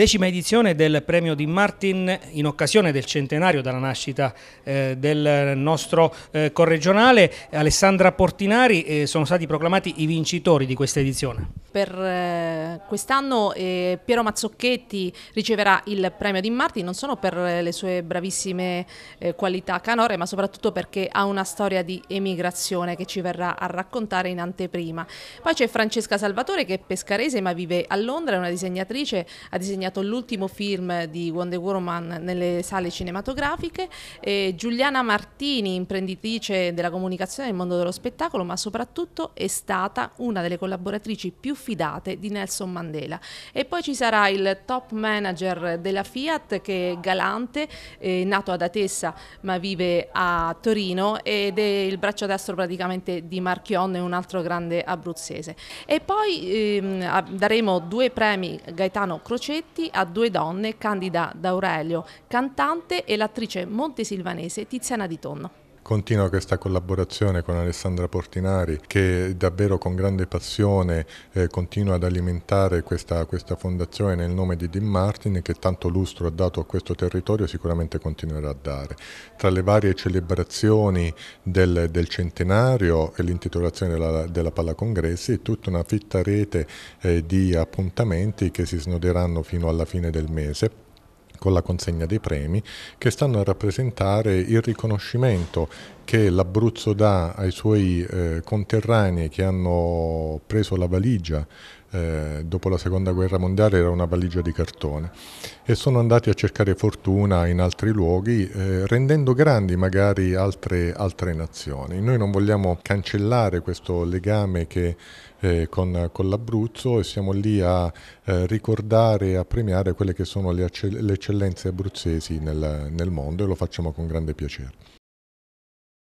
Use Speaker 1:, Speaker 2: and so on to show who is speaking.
Speaker 1: Decima edizione del premio di Martin in occasione del centenario dalla nascita eh, del nostro eh, corregionale. Alessandra Portinari eh, sono stati proclamati i vincitori di questa edizione
Speaker 2: per eh, quest'anno eh, Piero Mazzocchetti riceverà il premio di Marti non solo per eh, le sue bravissime eh, qualità canore ma soprattutto perché ha una storia di emigrazione che ci verrà a raccontare in anteprima. Poi c'è Francesca Salvatore che è pescarese ma vive a Londra, è una disegnatrice, ha disegnato l'ultimo film di Wonder Woman nelle sale cinematografiche, Giuliana Martini imprenditrice della comunicazione nel mondo dello spettacolo ma soprattutto è stata una delle collaboratrici più fidate di Nelson Mandela. E poi ci sarà il top manager della Fiat che è Galante, è eh, nato ad Atessa ma vive a Torino ed è il braccio destro praticamente di Marchionne, un altro grande abruzzese. E poi ehm, daremo due premi Gaetano Crocetti a due donne, Candida D'Aurelio, cantante e l'attrice montesilvanese Tiziana Di Tonno.
Speaker 3: Continua questa collaborazione con Alessandra Portinari che davvero con grande passione eh, continua ad alimentare questa, questa, fondazione nel nome di Dean Martin che tanto lustro ha dato a questo territorio sicuramente continuerà a dare. Tra le varie celebrazioni del, del centenario e l'intitolazione della, della Palla Congressi tutta una fitta rete eh, di appuntamenti che si snoderanno fino alla fine del mese con la consegna dei premi, che stanno a rappresentare il riconoscimento che l'Abruzzo dà ai suoi eh, conterranei che hanno preso la valigia eh, dopo la seconda guerra mondiale era una valigia di cartone e sono andati a cercare fortuna in altri luoghi, eh, rendendo grandi magari altre, altre, nazioni. Noi non vogliamo cancellare questo legame che, eh, con, con l'Abruzzo e siamo lì a eh, ricordare e a premiare quelle che sono le, le eccellenze abruzzesi nel, nel mondo e lo facciamo con grande piacere.